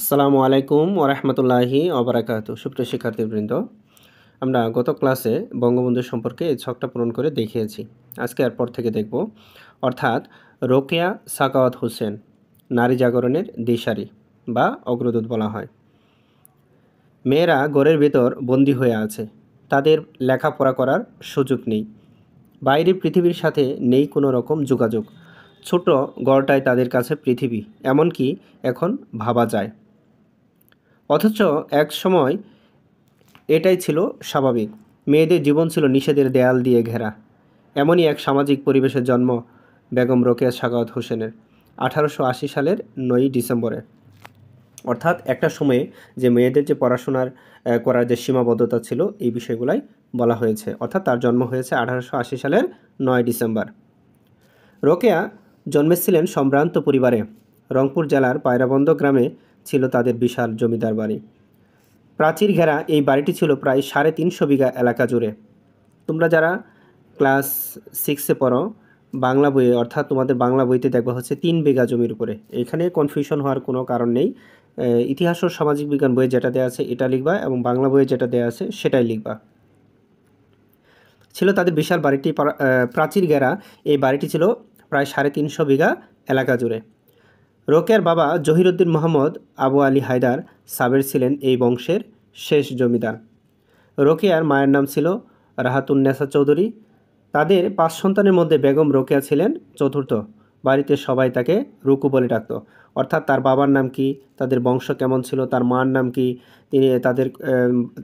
আসসালামু আলাইকুম ওরহমতুল্লাহি অবরাকাত সুপ্রিয় শিক্ষার্থীবৃন্দ আমরা গত ক্লাসে বঙ্গবন্ধু সম্পর্কে এই ছকটা পূরণ করে দেখিয়েছি আজকে এরপর থেকে দেখব অর্থাৎ রোকেয়া সাকাওয়াত হোসেন নারী জাগরণের দিশারি বা অগ্রদূত বলা হয় মেয়েরা গড়ের ভেতর বন্দী হয়ে আছে তাদের লেখাপড়া করার সুযোগ নেই বাইরে পৃথিবীর সাথে নেই কোনো রকম যোগাযোগ ছোট গড়টায় তাদের কাছে পৃথিবী এমনকি এখন ভাবা যায় অথচ এক সময় এটাই ছিল স্বাভাবিক মেয়েদের জীবন ছিল নিষেধের দেয়াল দিয়ে ঘেরা এমনই এক সামাজিক পরিবেশের জন্ম বেগম রোকেয়া সাগত হোসেনের আঠারোশো আশি সালের নয়ই ডিসেম্বরে অর্থাৎ একটা সময়ে যে মেয়েদের যে পড়াশোনার করার যে সীমাবদ্ধতা ছিল এই বিষয়গুলাই বলা হয়েছে অর্থাৎ তার জন্ম হয়েছে আঠারোশো আশি সালের নয় ডিসেম্বর রোকেয়া জন্মেছিলেন সম্ভ্রান্ত পরিবারে রংপুর জেলার পায়রাবন্দ গ্রামে ছিল তাদের বিশাল জমিদার বাড়ি প্রাচীর ঘেরা এই বাড়িটি ছিল প্রায় সাড়ে তিনশো বিঘা এলাকা জুড়ে তোমরা যারা ক্লাস সিক্সে পড়ো বাংলা বইয়ে অর্থাৎ তোমাদের বাংলা বইতে দেখবা হচ্ছে তিন বিঘা জমির উপরে এখানে কনফিউশন হওয়ার কোনো কারণ নেই ইতিহাস ও সামাজিক বিজ্ঞান বইয়ে যেটা দেওয়া আছে এটা লিখবা এবং বাংলা বইয়ে যেটা দেওয়া আছে সেটাই লিখবা ছিল তাদের বিশাল বাড়িটি প্রাচীর ঘেরা এই বাড়িটি ছিল প্রায় সাড়ে তিনশো বিঘা এলাকা জুড়ে রোকেয়ার বাবা জহিরুদ্দিন মোহাম্মদ আবু আলী হায়দার সাবের ছিলেন এই বংশের শেষ জমিদার রোকেয়ার মায়ের নাম ছিল রাহাতুন্নেসা চৌধুরী তাদের পাঁচ সন্তানের মধ্যে বেগম রোকেয়া ছিলেন চতুর্থ বাড়িতে সবাই তাকে রুকু বলে ডাকত অর্থাৎ তার বাবার নাম কি তাদের বংশ কেমন ছিল তার মার নাম কি তিনি তাদের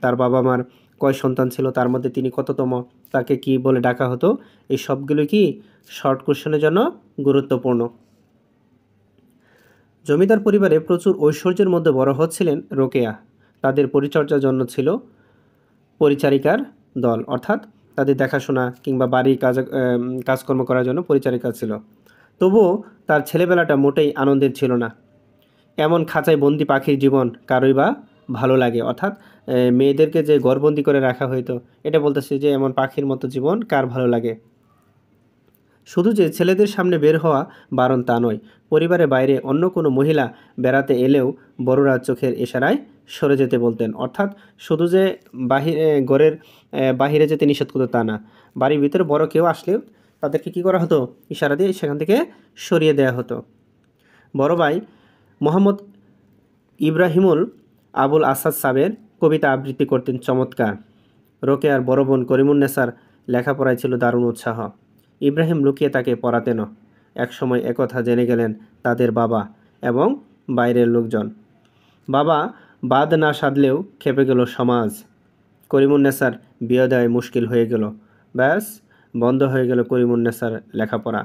তার বাবা মার কয় সন্তান ছিল তার মধ্যে তিনি কততম তাকে কি বলে ডাকা হতো এই সবগুলো কি শর্ট কোশ্চেনের জন্য গুরুত্বপূর্ণ জমিদার পরিবারে প্রচুর ঐশ্বর্যের মধ্যে বড় হচ্ছিলেন রোকেয়া তাদের পরিচর্যার জন্য ছিল পরিচারিকার দল অর্থাৎ তাদের দেখাশোনা কিংবা বাড়ি কাজ কাজকর্ম করার জন্য পরিচারিকা ছিল তবুও তার ছেলেবেলাটা মোটেই আনন্দের ছিল না এমন খাঁচায় বন্দি পাখির জীবন কারোই বা ভালো লাগে অর্থাৎ মেয়েদেরকে যে গড়বন্দি করে রাখা হইতো এটা বলতেছে যে এমন পাখির মতো জীবন কার ভালো লাগে শুধু যে ছেলেদের সামনে বের হওয়া বারণ তা নয় পরিবারের বাইরে অন্য কোনো মহিলা বেড়াতে এলেও বড়রা চোখের ইশারায় সরে যেতে বলতেন অর্থাৎ শুধু যে বাহিরে ঘরের বাহিরে যেতে নিষেধ করতো তা না বাড়ির ভিতরে বড় কেউ আসলেও তাদেরকে কী করা হতো ইশারা দিয়ে সেখান থেকে সরিয়ে দেয়া হতো বড় ভাই মোহাম্মদ ইব্রাহিমুল আবুল আসাদ সাবের কবিতা আবৃত্তি করতেন চমৎকার রোকেয়ার বড় বোন করিমুন্নেসার লেখাপড়ায় ছিল দারুণ উৎসাহ ইব্রাহিম লুকিয়ে তাকে পড়াতেন একসময় একথা জেনে গেলেন তাদের বাবা এবং বাইরের লোকজন বাবা বাদ না সাধলেও খেপে গেল সমাজ করিমুন্নেসার বিয়ে দেয় মুশকিল হয়ে গেল ব্যাস বন্ধ হয়ে গেল করিমুন্নেসার লেখাপড়া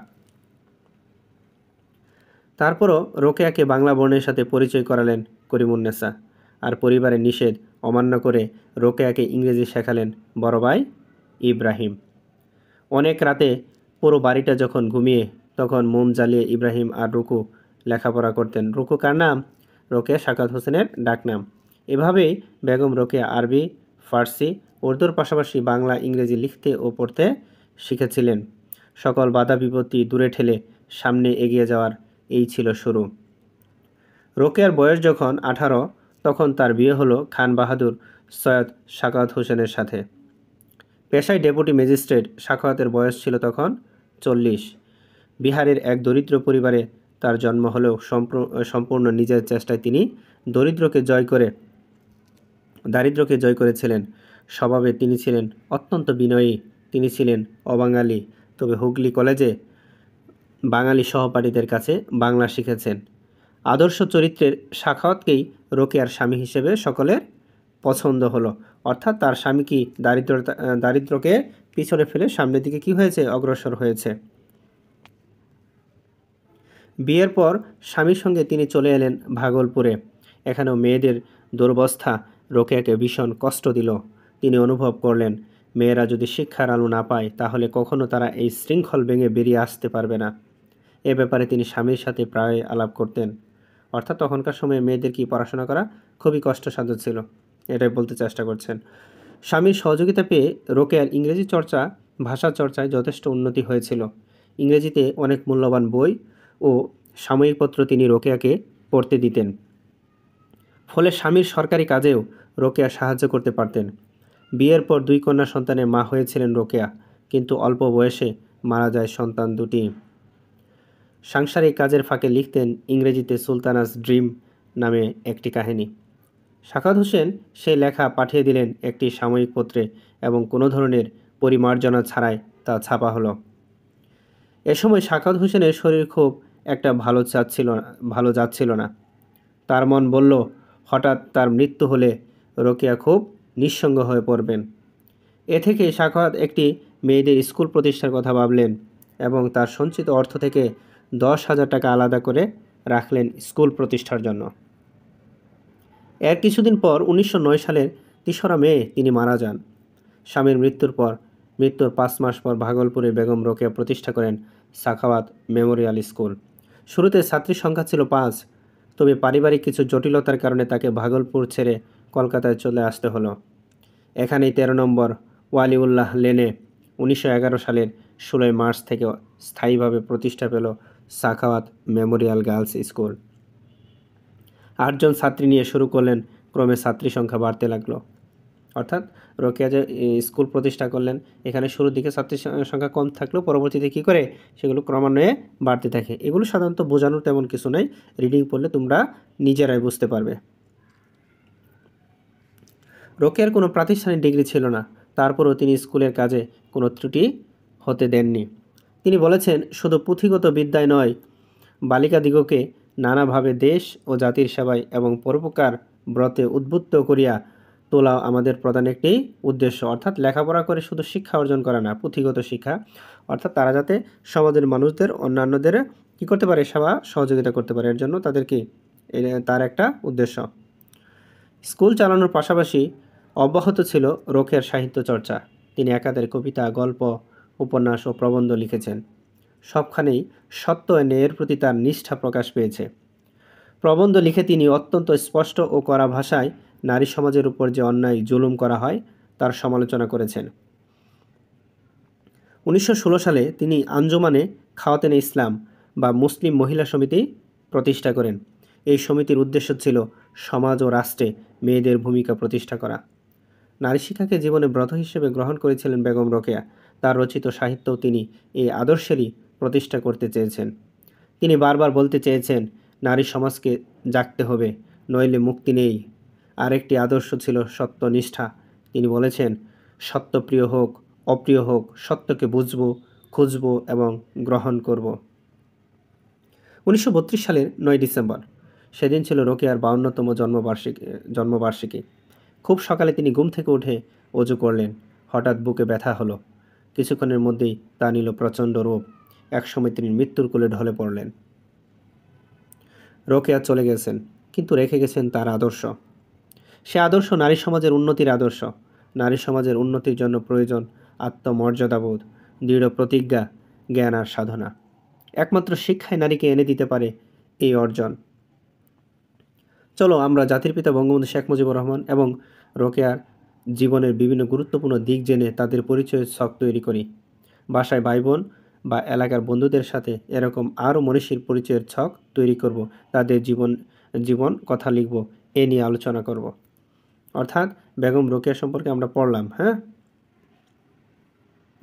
তারপরও রোকেয়াকে বাংলা বর্ণের সাথে পরিচয় করালেন করিমুন্নেসা আর পরিবারের নিষেধ অমান্য করে রোকেয়াকে ইংরেজি শেখালেন বড় ভাই ইব্রাহিম অনেক রাতে পুরো বাড়িটা যখন ঘুমিয়ে তখন মোম জ্বালিয়ে ইব্রাহিম আর রুকু লেখাপড়া করতেন রুকু কার নাম রোকেয়া সাকাত হোসেনের ডাকনাম এভাবেই বেগম রোকেয়া আরবি ফার্সি উর্দুর পাশাপাশি বাংলা ইংরেজি লিখতে ও পড়তে শিখেছিলেন সকল বাধা বিপত্তি দূরে ঠেলে সামনে এগিয়ে যাওয়ার এই ছিল শুরু রোকেয়ার বয়স যখন আঠারো তখন তার বিয়ে হলো খান বাহাদুর সৈয়দ সাকাত হোসেনের সাথে পেশায় ডেপুটি ম্যাজিস্ট্রেট সাখাওয়াতের বয়স ছিল তখন চল্লিশ বিহারের এক দরিদ্র পরিবারে তার জন্ম হলেও সম্পূর্ণ নিজের চেষ্টায় তিনি দরিদ্রকে জয় করে দারিদ্রকে জয় করেছিলেন স্বভাবে তিনি ছিলেন অত্যন্ত বিনয়ী তিনি ছিলেন অবাঙালি তবে হুগলি কলেজে বাঙালি সহপাঠীদের কাছে বাংলা শিখেছেন আদর্শ চরিত্রের শাখাওয়াতকেই রোকেয়ার স্বামী হিসেবে সকলের পছন্দ হলো অর্থাৎ তার স্বামী কি দারিদ্রতা দারিদ্রকে পিছনে ফেলে সামনের দিকে কি হয়েছে অগ্রসর হয়েছে বিয়ের পর স্বামীর সঙ্গে তিনি চলে এলেন ভাগলপুরে এখানেও মেয়েদের দুর্বস্থা রোকেয়াকে ভীষণ কষ্ট দিল তিনি অনুভব করলেন মেয়েরা যদি শিক্ষার আলো না পায় তাহলে কখনো তারা এই শৃঙ্খল ভেঙে বেরিয়ে আসতে পারবে না এ ব্যাপারে তিনি স্বামীর সাথে প্রায় আলাপ করতেন অর্থাৎ তখনকার সময়ে মেয়েদের কি পড়াশোনা করা খুবই কষ্টসাধ্য ছিল এটাই বলতে চেষ্টা করছেন স্বামীর সহযোগিতা পেয়ে রোকেয়ার ইংরেজি চর্চা ভাষা চর্চায় যথেষ্ট উন্নতি হয়েছিল ইংরেজিতে অনেক মূল্যবান বই ও সাময়িকপত্র তিনি রোকেয়াকে পড়তে দিতেন ফলে স্বামীর সরকারি কাজেও রোকেয়া সাহায্য করতে পারতেন বিয়ের পর দুই কন্যা সন্তানের মা হয়েছিলেন রোকেয়া কিন্তু অল্প বয়সে মারা যায় সন্তান দুটি সাংসারিক কাজের ফাঁকে লিখতেন ইংরেজিতে সুলতানাস ড্রিম নামে একটি কাহিনী সাখাত হোসেন সেই লেখা পাঠিয়ে দিলেন একটি সাময়িক পত্রে এবং কোনো ধরনের পরিমার্জনা ছাড়াই তা ছাপা হলো এ সময় সাখাত হোসেনের শরীর খুব একটা ভালো চাচ্ছিল ভালো যাচ্ছিল না তার মন বলল হঠাৎ তার মৃত্যু হলে রোকেয়া খুব নিঃসঙ্গ হয়ে পড়বেন এ থেকে সাখাত একটি মেয়েদের স্কুল প্রতিষ্ঠার কথা ভাবলেন এবং তার সঞ্চিত অর্থ থেকে দশ হাজার টাকা আলাদা করে রাখলেন স্কুল প্রতিষ্ঠার জন্য এর কিছুদিন পর উনিশশো সালের তিসরা মে তিনি মারা যান স্বামীর মৃত্যুর পর মৃত্যুর পাঁচ মাস পর ভাগলপুরে বেগম রোকে প্রতিষ্ঠা করেন সাখাওয়াত মেমোরিয়াল স্কুল শুরুতে ছাত্রীর সংখ্যা ছিল পাঁচ তবে পারিবারিক কিছু জটিলতার কারণে তাকে ভাগলপুর ছেড়ে কলকাতায় চলে আসতে হলো এখানেই তেরো নম্বর ওয়ালিউল্লাহ লেনে উনিশশো সালের ষোলোই মার্চ থেকে স্থায়ীভাবে প্রতিষ্ঠা পেল সাখাওয়াত মেমোরিয়াল গার্লস স্কুল আটজন ছাত্রী নিয়ে শুরু করলেন ক্রমে ছাত্রী সংখ্যা বাড়তে লাগলো অর্থাৎ রোকেয়া যে স্কুল প্রতিষ্ঠা করলেন এখানে শুরুর দিকে ছাত্রীর সংখ্যা কম থাকলেও পরবর্তীতে কী করে সেগুলো ক্রমান্বয়ে বাড়তে থাকে এগুলো সাধারণত বোঝানোর তেমন কিছু নেই রিডিং পড়লে তোমরা নিজেরাই বুঝতে পারবে রোকেয়ার কোনো প্রাতিষ্ঠানিক ডিগ্রি ছিল না তারপরও তিনি স্কুলের কাজে কোনো ত্রুটি হতে দেননি তিনি বলেছেন শুধু পুঁথিগত বিদ্যায় নয় বালিকাদিগকে নানাভাবে দেশ ও জাতির সেবায় এবং পরোপকার ব্রতে উদ্বুদ্ধ করিয়া তোলা আমাদের প্রধান একটি উদ্দেশ্য অর্থাৎ লেখাপড়া করে শুধু শিক্ষা অর্জন করা না পুঁথিগত শিক্ষা অর্থাৎ তারা যাতে সমাজের মানুষদের অন্যান্যদের কী করতে পারে সেবা সহযোগিতা করতে পারে এর জন্য তাদেরকে তার একটা উদ্দেশ্য স্কুল চালানোর পাশাপাশি অব্যাহত ছিল রোখের সাহিত্য চর্চা তিনি একাদের কবিতা গল্প উপন্যাস ও প্রবন্ধ লিখেছেন সবখানেই সত্য ন্যায়ের প্রতি তার নিষ্ঠা প্রকাশ পেয়েছে প্রবন্ধ লিখে তিনি অত্যন্ত স্পষ্ট ও কড়া ভাষায় নারী সমাজের উপর যে অন্যায় জুলুম করা হয় তার সমালোচনা করেছেন উনিশশো সালে তিনি আঞ্জমানে খাওয়াতেন ইসলাম বা মুসলিম মহিলা সমিতি প্রতিষ্ঠা করেন এই সমিতির উদ্দেশ্য ছিল সমাজ ও রাষ্ট্রে মেয়েদের ভূমিকা প্রতিষ্ঠা করা নারী শিক্ষাকে জীবনে ব্রত হিসেবে গ্রহণ করেছিলেন বেগম রোকেয়া তার রচিত সাহিত্যও তিনি এই আদর্শেরই প্রতিষ্ঠা করতে চেয়েছেন তিনি বারবার বলতে চেয়েছেন নারী সমাজকে জাগতে হবে নইলে মুক্তি নেই আরেকটি আদর্শ ছিল সত্যনিষ্ঠা তিনি বলেছেন সত্যপ্রিয় হোক অপ্রিয় হোক সত্যকে বুঝব খুঁজব এবং গ্রহণ করব উনিশশো সালের নয় ডিসেম্বর সেদিন ছিল রোকেয়ার বাউন্নতম জন্মবার্ষিকী জন্মবার্ষিকী খুব সকালে তিনি ঘুম থেকে উঠে অজু করলেন হঠাৎ বুকে ব্যথা হলো কিছুক্ষণের মধ্যেই তা নিল প্রচণ্ড রূপ একসময় তিনি মৃত্যুর কোলে ঢলে পড়লেন রোকেয়া চলে গেছেন কিন্তু রেখে গেছেন তার আদর্শ সে আদর্শ নারী সমাজের উন্নতির আদর্শ নারী সমাজের উন্নতির জন্য প্রয়োজন আত্মমর্যাদাবোধ দৃঢ় প্রতিজ্ঞা জ্ঞান আর সাধনা একমাত্র শিক্ষায় নারীকে এনে দিতে পারে এই অর্জন চলো আমরা জাতির পিতা বঙ্গবন্ধু শেখ মুজিবুর রহমান এবং রোকেয়ার জীবনের বিভিন্ন গুরুত্বপূর্ণ দিক জেনে তাদের পরিচয়ের শখ তৈরি করি বাসায় ভাই বোন বা এলাকার বন্ধুদের সাথে এরকম আরও মনীষীর পরিচয়ের ছক তৈরি করব তাদের জীবন জীবন কথা লিখব এ নিয়ে আলোচনা করব অর্থাৎ বেগম রোকেয়া সম্পর্কে আমরা পড়লাম হ্যাঁ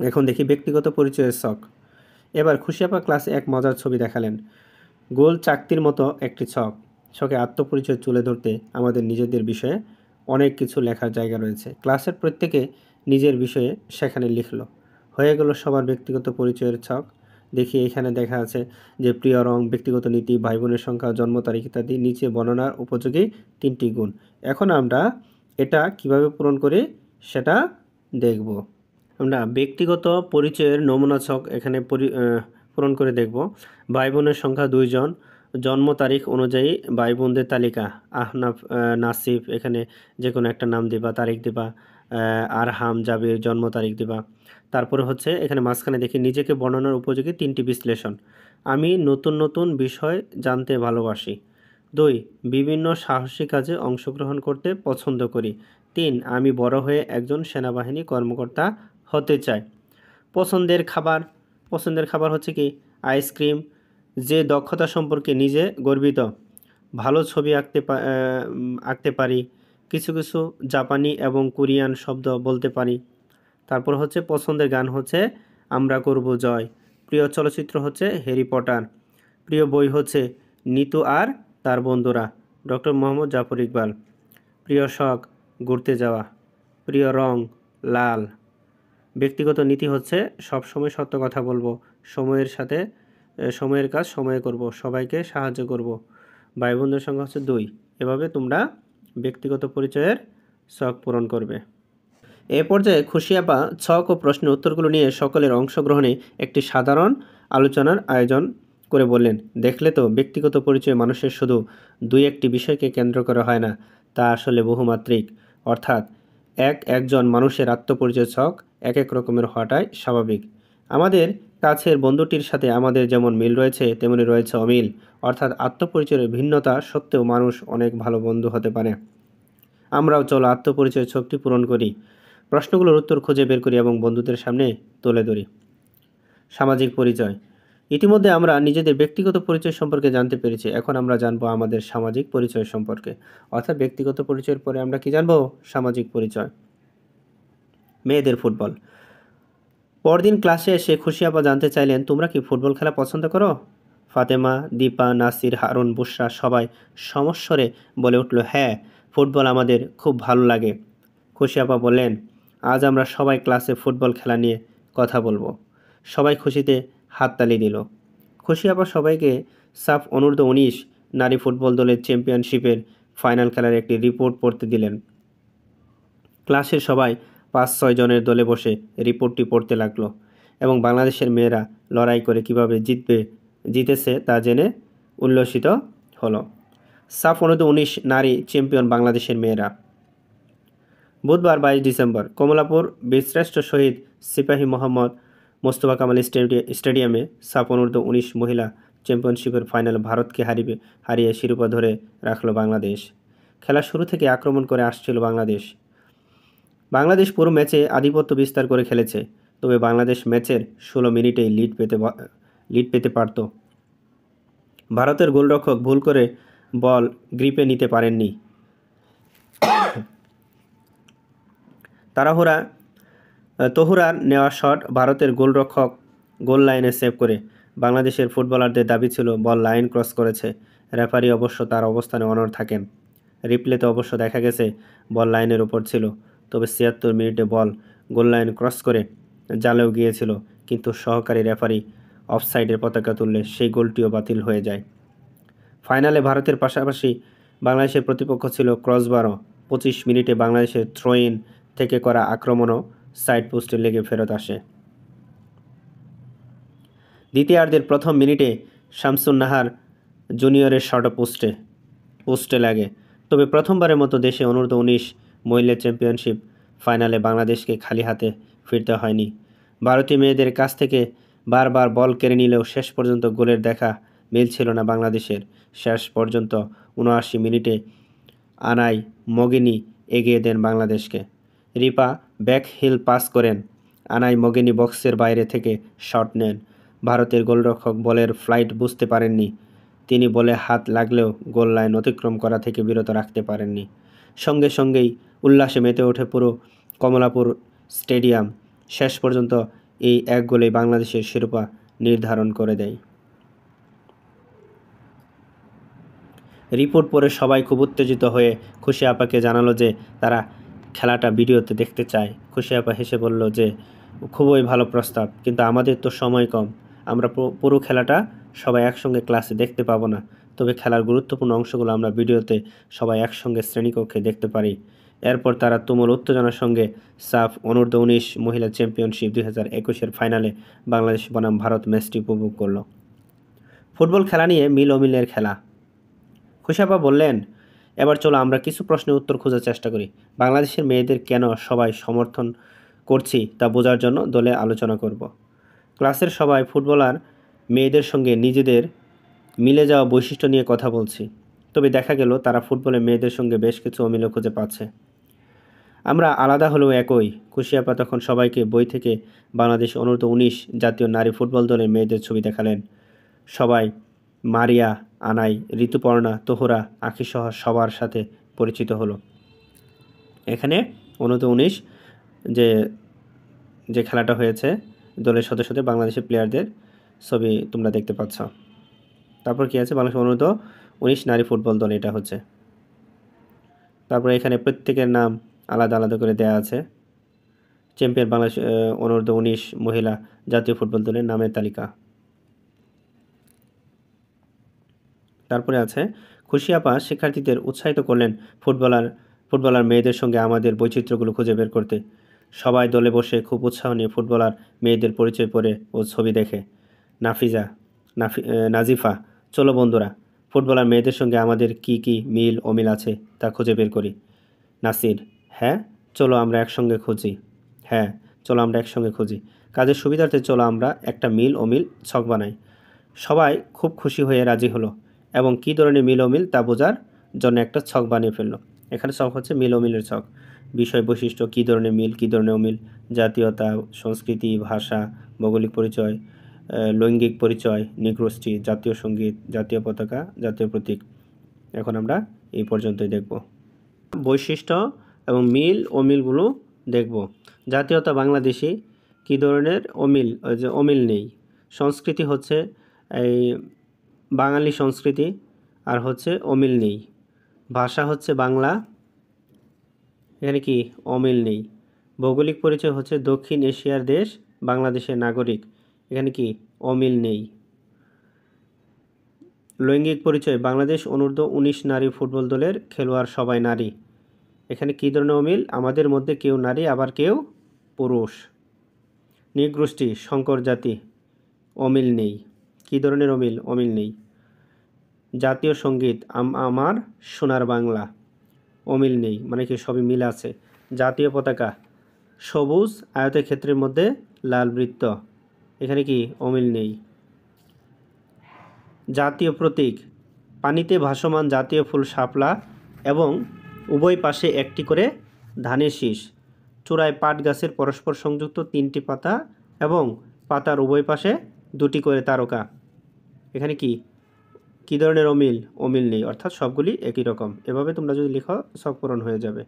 এখন দেখি ব্যক্তিগত পরিচয়ের ছক এবার খুশিয়াপা ক্লাসে এক মজার ছবি দেখালেন গোল চাকতির মতো একটি ছক ছকে আত্মপরিচয় তুলে ধরতে আমাদের নিজেদের বিষয়ে অনেক কিছু লেখার জায়গা রয়েছে ক্লাসের প্রত্যেকে নিজের বিষয়ে সেখানে লিখলো হয়ে গেল সবার ব্যক্তিগত পরিচয়ের ছক দেখি এখানে দেখা আছে যে প্রিয় রং ব্যক্তিগত নীতি ভাই বোনের সংখ্যা জন্ম তারিখ ইত্যাদি নিচে বর্ণনার উপযোগী তিনটি গুণ এখন আমরা এটা কিভাবে পূরণ করি সেটা দেখব আমরা ব্যক্তিগত পরিচয়ের নমুনা ছক এখানে পূরণ করে দেখব ভাই বোনের সংখ্যা দুইজন জন্ম তারিখ অনুযায়ী ভাই বোনদের তালিকা আহনাফ নাসিফ এখানে যে কোনো একটা নাম দিবা তারিখ দিবা আরহাম জাবির জন্ম তারিখ দিবা তারপরে হচ্ছে এখানে মাঝখানে দেখি নিজেকে বর্ণনার উপযোগী তিনটি বিশ্লেষণ আমি নতুন নতুন বিষয় জানতে ভালোবাসি দুই বিভিন্ন সাহসী কাজে অংশগ্রহণ করতে পছন্দ করি তিন আমি বড় হয়ে একজন সেনাবাহিনী কর্মকর্তা হতে চাই পছন্দের খাবার পছন্দের খাবার হচ্ছে কি আইসক্রিম যে দক্ষতা সম্পর্কে নিজে গর্বিত ভালো ছবি আঁকতে আঁকতে পারি কিছু কিছু জাপানি এবং কোরিয়ান শব্দ বলতে পারি তারপর হচ্ছে পছন্দের গান হচ্ছে আমরা করব জয় প্রিয় চলচ্চিত্র হচ্ছে হ্যারি পটার প্রিয় বই হচ্ছে নিতু আর তার বন্ধুরা ডক্টর মোহাম্মদ জাফর ইকবাল প্রিয় শখ ঘুরতে যাওয়া প্রিয় রং লাল ব্যক্তিগত নীতি হচ্ছে সব সময় সত্য কথা বলবো সময়ের সাথে সময়ের কাজ সময়ে করব সবাইকে সাহায্য করব ভাই বন্ধুর সংখ্যা হচ্ছে দুই এভাবে তোমরা ব্যক্তিগত পরিচয়ের শখ পূরণ করবে এ পর্যায়ে খুশিয়াপা ছক ও প্রশ্ন উত্তরগুলো নিয়ে সকলের অংশগ্রহণে একটি সাধারণ আলোচনার আয়োজন করে বললেন দেখলে তো ব্যক্তিগত পরিচয় মানুষের শুধু দুই একটি বিষয়কে কেন্দ্র করা হয় না তা আসলে বহুমাত্রিক অর্থাৎ এক একজন মানুষের আত্মপরিচয় ছক এক এক রকমের হওয়াটাই স্বাভাবিক আমাদের কাছের বন্ধুটির সাথে আমাদের যেমন মিল রয়েছে তেমনি রয়েছে অমিল অর্থাৎ আত্মপরিচয়ের ভিন্নতা সত্ত্বেও মানুষ অনেক ভালো বন্ধু হতে পারে আমরাও চলো আত্মপরিচয়ের শক্তি পূরণ করি প্রশ্নগুলোর উত্তর খুঁজে বের করি এবং বন্ধুদের সামনে তুলে ধরি সামাজিক পরিচয় ইতিমধ্যে আমরা নিজেদের ব্যক্তিগত পরিচয় সম্পর্কে জানতে পেরেছি এখন আমরা জানবো আমাদের সামাজিক পরিচয় সম্পর্কে অর্থাৎ ব্যক্তিগত পরিচয়ের পরে আমরা কি জানবো সামাজিক পরিচয় মেয়েদের ফুটবল পরদিন ক্লাসে এসে খুশি আপা জানতে চাইলেন তোমরা কি ফুটবল খেলা পছন্দ করো ফাতেমা দীপা নাসির হারুন বুসরা সবাই সমস্বরে বলে উঠল হ্যাঁ ফুটবল আমাদের খুব ভালো লাগে খুশি আপা বললেন আজ আমরা সবাই ক্লাসে ফুটবল খেলা নিয়ে কথা বলবো সবাই খুশিতে হাততালি দিল খুশি আবার সবাইকে সাফ অনূর্ধ্ব উনিশ নারী ফুটবল দলের চ্যাম্পিয়নশিপের ফাইনাল খেলার একটি রিপোর্ট পড়তে দিলেন ক্লাসের সবাই পাঁচ ছয় জনের দলে বসে রিপোর্টটি পড়তে লাগলো এবং বাংলাদেশের মেয়েরা লড়াই করে কিভাবে জিতবে জিতেছে তা জেনে উল্লসিত হলো সাফ অনুদ উনিশ নারী চ্যাম্পিয়ন বাংলাদেশের মেয়েরা বুধবার বাইশ ডিসেম্বর কমলাপুর বীরশ্রেষ্ঠ শহীদ সিপাহী মোহাম্মদ মোস্তফা কামাল স্টেডিয়ামে সাপনর্দ উনিশ মহিলা চ্যাম্পিয়নশিপের ফাইনাল ভারতকে হারিয়ে হারিয়ে শিরোপা ধরে রাখল বাংলাদেশ খেলা শুরু থেকে আক্রমণ করে আসছিল বাংলাদেশ বাংলাদেশ পুরো ম্যাচে আধিপত্য বিস্তার করে খেলেছে তবে বাংলাদেশ ম্যাচের ষোলো মিনিটেই লিড পেতে লিড পেতে পারত ভারতের গোলরক্ষক ভুল করে বল গ্রিপে নিতে পারেননি তাড়াহুড়া তহুরার নেওয়া শট ভারতের গোলরক্ষক গোল লাইনে সেভ করে বাংলাদেশের ফুটবলারদের দাবি ছিল বল লাইন ক্রস করেছে রেফারি অবশ্য তার অবস্থানে অনর থাকেন রিপ্লেতে অবশ্য দেখা গেছে বল লাইনের ওপর ছিল তবে ছিয়াত্তর মিনিটে বল গোল লাইন ক্রস করে জালেও গিয়েছিল কিন্তু সহকারী রেফারি অফসাইডের পতাকা তুললে সেই গোলটিও বাতিল হয়ে যায় ফাইনালে ভারতের পাশাপাশি বাংলাদেশের প্রতিপক্ষ ছিল ক্রসবারও পঁচিশ মিনিটে বাংলাদেশের থ্রোইন থেকে করা আক্রমণও সাইড পোস্টে লেগে ফেরত আসে দ্বিতীয়ার্ধের প্রথম মিনিটে শামসুন নাহার জুনিয়রের শর্ট পোস্টে পোস্টে লাগে তবে প্রথমবারের মতো দেশে অনূর্ধ্ব উনিশ মহিলা চ্যাম্পিয়নশিপ ফাইনালে বাংলাদেশকে খালি হাতে ফিরতে হয়নি ভারতীয় মেয়েদের কাছ থেকে বারবার বল কেড়ে নিলেও শেষ পর্যন্ত গোলের দেখা মিলছিল না বাংলাদেশের শেষ পর্যন্ত উনআশি মিনিটে আনাই মগিনি এগিয়ে দেন বাংলাদেশকে রিপা ব্যাক হিল পাস করেন আনাই মগিনি বক্সের বাইরে থেকে শট নেন ভারতের গোলরক্ষক বলের ফ্লাইট বুঝতে পারেননি তিনি বলে হাত লাগলেও গোল লাইন অতিক্রম করা থেকে বিরত রাখতে পারেননি সঙ্গে সঙ্গেই উল্লাসে মেতে ওঠে পুরো কমলাপুর স্টেডিয়াম শেষ পর্যন্ত এই এক গোলেই বাংলাদেশের শিরোপা নির্ধারণ করে দেয় রিপোর্ট পরে সবাই খুব উত্তেজিত হয়ে খুশি আপাকে জানালো যে তারা খেলাটা ভিডিওতে দেখতে চায় খুশি আপা হেসে বলল যে খুবই ভালো প্রস্তাব কিন্তু আমাদের তো সময় কম আমরা পুরো খেলাটা সবাই একসঙ্গে ক্লাসে দেখতে পাবো না তবে খেলার গুরুত্বপূর্ণ অংশগুলো আমরা ভিডিওতে সবাই একসঙ্গে শ্রেণীকক্ষে দেখতে পারি এরপর তারা তুমুল উত্তেজনার সঙ্গে সাফ অনূর্ধ্ব উনিশ মহিলা চ্যাম্পিয়নশিপ দুই হাজার একুশের ফাইনালে বাংলাদেশ বনাম ভারত ম্যাচটি উপভোগ করল ফুটবল খেলা নিয়ে মিল অমিলের খেলা খুশাপা বললেন এবার চলো আমরা কিছু প্রশ্নের উত্তর খোঁজার চেষ্টা করি বাংলাদেশের মেয়েদের কেন সবাই সমর্থন করছি তা বোঝার জন্য দলে আলোচনা করব ক্লাসের সবাই ফুটবলার মেয়েদের সঙ্গে নিজেদের মিলে যাওয়া বৈশিষ্ট্য নিয়ে কথা বলছি তবে দেখা গেল তারা ফুটবলে মেয়েদের সঙ্গে বেশ কিছু অমিল খুঁজে পাচ্ছে আমরা আলাদা হলেও একই কুশিয়াপা তখন সবাইকে বই থেকে বাংলাদেশ অনূর্ধ্ব উনিশ জাতীয় নারী ফুটবল দলের মেয়েদের ছবি দেখালেন সবাই মারিয়া আনাই ঋতুপর্ণা তোহরা আখিসহ সবার সাথে পরিচিত হলো এখানে অনুত উনিশ যে যে খেলাটা হয়েছে দলের সদস্যদের বাংলাদেশের প্লেয়ারদের ছবি তোমরা দেখতে পাচ্ছ তারপর কি আছে বাংলাদেশ অনুত উনিশ নারী ফুটবল দল এটা হচ্ছে তারপরে এখানে প্রত্যেকের নাম আলাদা আলাদা করে দেয়া আছে চ্যাম্পিয়ন বাংলাদেশ অনূর্ধ্ব উনিশ মহিলা জাতীয় ফুটবল দলের নামের তালিকা তারপরে আছে খুশিয়াপা শিক্ষার্থীদের উৎসাহিত করলেন ফুটবলার ফুটবলার মেয়েদের সঙ্গে আমাদের বৈচিত্র্যগুলো খুঁজে বের করতে সবাই দলে বসে খুব উৎসাহ নিয়ে ফুটবলার মেয়েদের পরিচয় পড়ে ও ছবি দেখে নাফিজা নাফি নাজিফা চলো বন্ধুরা ফুটবলার মেয়েদের সঙ্গে আমাদের কি কি মিল অমিল আছে তা খুঁজে বের করি নাসির হ্যাঁ চলো আমরা একসঙ্গে খুঁজি হ্যাঁ চলো আমরা একসঙ্গে খুঁজি কাজের সুবিধার্থে চলো আমরা একটা মিল অমিল ছক বানাই সবাই খুব খুশি হয়ে রাজি হলো এবং কী ধরনের মিল অমিল তা বোঝার জন্য একটা ছক বানিয়ে ফেললো এখানে ছক হচ্ছে মিলোমিলের ছক বিষয় বৈশিষ্ট্য কী ধরনের মিল কী ধরনের অমিল জাতীয়তা সংস্কৃতি ভাষা ভৌগোলিক পরিচয় লৈঙ্গিক পরিচয় নিগ্রোষ্ঠী জাতীয় সঙ্গীত জাতীয় পতাকা জাতীয় প্রতীক এখন আমরা এই পর্যন্তই দেখব বৈশিষ্ট্য এবং মিল অমিলগুলো দেখব জাতীয়তা বাংলাদেশি কী ধরনের অমিল যে অমিল নেই সংস্কৃতি হচ্ছে এই বাঙালি সংস্কৃতি আর হচ্ছে অমিল নেই ভাষা হচ্ছে বাংলা এখানে কি অমিল নেই ভৌগোলিক পরিচয় হচ্ছে দক্ষিণ এশিয়ার দেশ বাংলাদেশের নাগরিক এখানে কি অমিল নেই লৈঙ্গিক পরিচয় বাংলাদেশ অনূর্ধ্ব উনিশ নারী ফুটবল দলের খেলোয়াড় সবাই নারী এখানে কী ধরনের অমিল আমাদের মধ্যে কেউ নারী আবার কেউ পুরুষ নৃগোষ্ঠী শঙ্কর জাতি অমিল নেই কী ধরনের অমিল অমিল নেই জাতীয় সঙ্গীত আমার সোনার বাংলা অমিল নেই মানে কি সবই মিল আছে জাতীয় পতাকা সবুজ আয়তের ক্ষেত্রের মধ্যে লাল বৃত্ত এখানে কি অমিল নেই জাতীয় প্রতীক পানিতে ভাসমান জাতীয় ফুল শাপলা এবং উভয় পাশে একটি করে ধানের শীষ চূড়ায় পাট গাছের পরস্পর সংযুক্ত তিনটি পাতা এবং পাতার উভয় পাশে দুটি করে তারকা এখানে কি কী ধরনের অমিল অমিল নেই অর্থাৎ সবগুলি একই রকম এভাবে তোমরা যদি লেখো সব পূরণ হয়ে যাবে